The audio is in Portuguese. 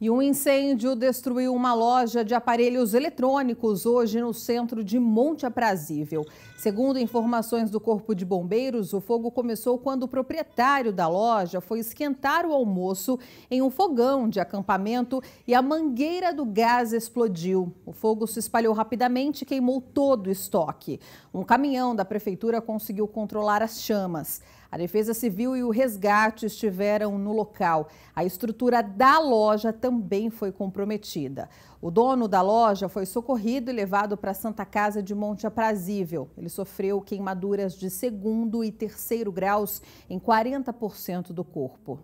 E um incêndio destruiu uma loja de aparelhos eletrônicos hoje no centro de Monte Aprazível. Segundo informações do Corpo de Bombeiros, o fogo começou quando o proprietário da loja foi esquentar o almoço em um fogão de acampamento e a mangueira do gás explodiu. O fogo se espalhou rapidamente e queimou todo o estoque. Um caminhão da prefeitura conseguiu controlar as chamas. A Defesa Civil e o resgate estiveram no local. A estrutura da loja também foi comprometida. O dono da loja foi socorrido e levado para a Santa Casa de Monte Aprazível. Ele sofreu queimaduras de segundo e terceiro graus em 40% do corpo.